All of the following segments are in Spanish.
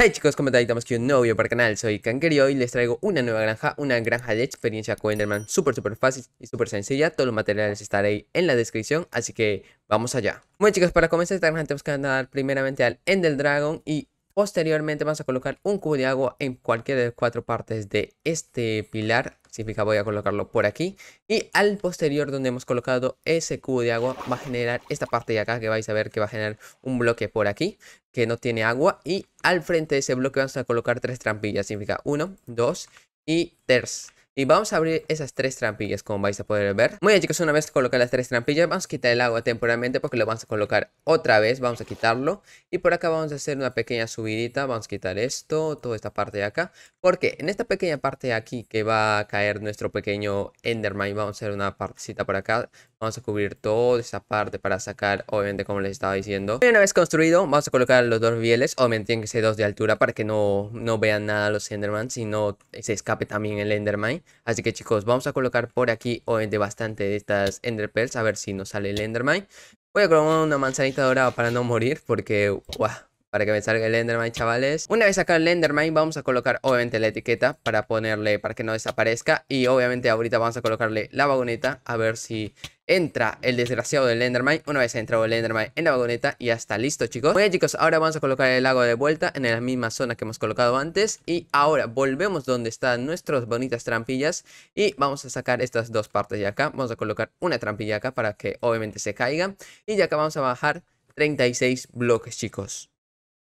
Hey chicos, ¿cómo estáis? Estamos aquí un nuevo video para el canal, soy Kanker y les traigo una nueva granja, una granja de experiencia con Enderman súper súper fácil y súper sencilla, todos los materiales estaré en la descripción, así que vamos allá. Bueno chicos, para comenzar esta granja tenemos que andar primeramente al Ender Dragon y Posteriormente vamos a colocar un cubo de agua en cualquiera de las cuatro partes de este pilar. Significa voy a colocarlo por aquí. Y al posterior donde hemos colocado ese cubo de agua va a generar esta parte de acá que vais a ver que va a generar un bloque por aquí que no tiene agua. Y al frente de ese bloque vamos a colocar tres trampillas. Significa uno, dos y tres. Y vamos a abrir esas tres trampillas como vais a poder ver. Muy bien chicos, una vez colocadas las tres trampillas, vamos a quitar el agua temporalmente porque lo vamos a colocar otra vez. Vamos a quitarlo. Y por acá vamos a hacer una pequeña subidita. Vamos a quitar esto, toda esta parte de acá. Porque en esta pequeña parte de aquí que va a caer nuestro pequeño Enderman, vamos a hacer una partecita por acá. Vamos a cubrir toda esa parte para sacar, obviamente, como les estaba diciendo. una vez construido, vamos a colocar los dos bieles. Obviamente tienen que ser dos de altura para que no, no vean nada los Enderman, sino se escape también el Enderman. Así que chicos, vamos a colocar por aquí, obviamente, bastante de estas Enderpearls a ver si nos sale el Enderman. Voy a colocar una manzanita dorada para no morir, porque, para que me salga el Enderman, chavales. Una vez acá el Enderman, vamos a colocar obviamente la etiqueta para ponerle, para que no desaparezca. Y obviamente ahorita vamos a colocarle la vagoneta a ver si entra el desgraciado del Enderman. Una vez ha entrado el Enderman en la vagoneta y ya está listo, chicos. Bueno, chicos, ahora vamos a colocar el lago de vuelta en la misma zona que hemos colocado antes. Y ahora volvemos donde están nuestras bonitas trampillas. Y vamos a sacar estas dos partes de acá. Vamos a colocar una trampilla acá para que obviamente se caiga. Y de acá vamos a bajar 36 bloques, chicos.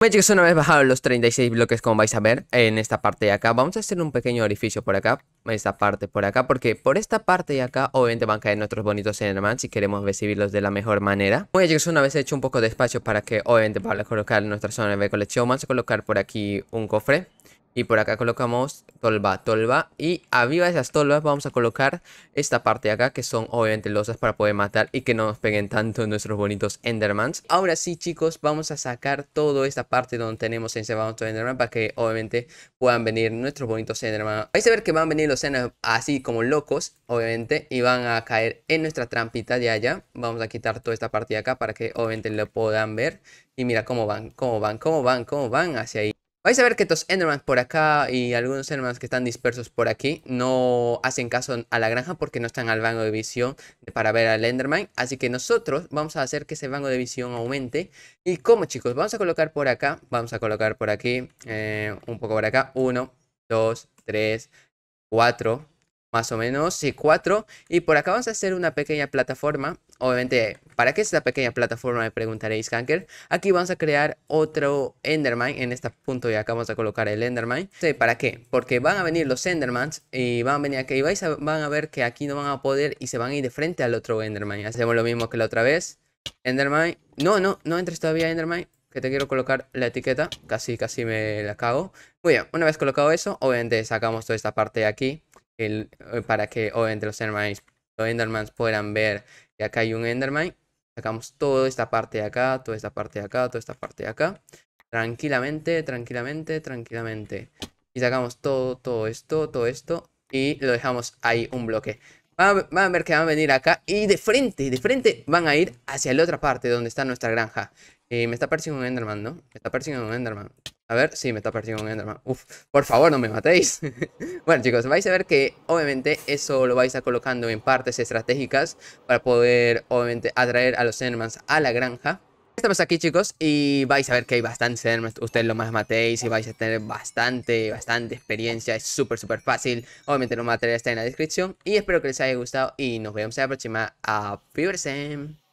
Bueno pues chicos, una vez bajado los 36 bloques como vais a ver en esta parte de acá, vamos a hacer un pequeño orificio por acá, en esta parte por acá, porque por esta parte de acá obviamente van a caer nuestros bonitos Enderman si queremos recibirlos de la mejor manera. Bueno chicos, una vez hecho un poco de espacio para que obviamente para colocar nuestra zona de colección, vamos a colocar por aquí un cofre. Y por acá colocamos tolva, tolva. Y arriba de esas tolvas vamos a colocar esta parte de acá, que son obviamente losas para poder matar y que no nos peguen tanto nuestros bonitos Endermans. Ahora sí, chicos, vamos a sacar toda esta parte donde tenemos ese nuestros Enderman para que obviamente puedan venir nuestros bonitos endermans ahí se ver que van a venir los endermans así como locos, obviamente, y van a caer en nuestra trampita de allá. Vamos a quitar toda esta parte de acá para que obviamente lo puedan ver. Y mira cómo van, cómo van, cómo van, cómo van hacia ahí. Vais a ver que estos Endermans por acá y algunos Endermans que están dispersos por aquí no hacen caso a la granja porque no están al banco de visión para ver al Enderman. Así que nosotros vamos a hacer que ese banco de visión aumente. ¿Y como chicos? Vamos a colocar por acá, vamos a colocar por aquí, eh, un poco por acá, 1, 2, 3, 4, más o menos, sí, cuatro. Y por acá vamos a hacer una pequeña plataforma. Obviamente, ¿para qué es la pequeña plataforma? Me preguntaréis, Kanker. Aquí vamos a crear otro Enderman. En este punto ya acá vamos a colocar el Enderman. ¿Para qué? Porque van a venir los Endermans y van a venir aquí. Y vais a, van a ver que aquí no van a poder y se van a ir de frente al otro Enderman. Hacemos lo mismo que la otra vez. Enderman. No, no, no entres todavía, Enderman que te quiero colocar la etiqueta. Casi, casi me la cago. Muy bien, una vez colocado eso, obviamente sacamos toda esta parte de aquí el, eh, para que obviamente los Endermans, los Endermans puedan ver que acá hay un Enderman. Sacamos toda esta parte de acá, toda esta parte de acá, toda esta parte de acá. Tranquilamente, tranquilamente, tranquilamente. Y sacamos todo, todo esto, todo esto. Y lo dejamos ahí un bloque. Van a, ver que van a venir acá y de frente, de frente van a ir hacia la otra parte donde está nuestra granja. Eh, me está persiguiendo un Enderman, ¿no? Me está persiguiendo un Enderman. A ver, sí, me está partiendo un Enderman. Uf, por favor, no me matéis. bueno, chicos, vais a ver que obviamente eso lo vais a colocando en partes estratégicas para poder, obviamente, atraer a los Endermans a la granja. Estamos aquí, chicos, y vais a ver que hay bastantes Endermans. Ustedes lo más matéis y vais a tener bastante, bastante experiencia. Es súper, súper fácil. Obviamente, los materiales están en la descripción. Y espero que les haya gustado y nos vemos la próxima. A FIBERSEN.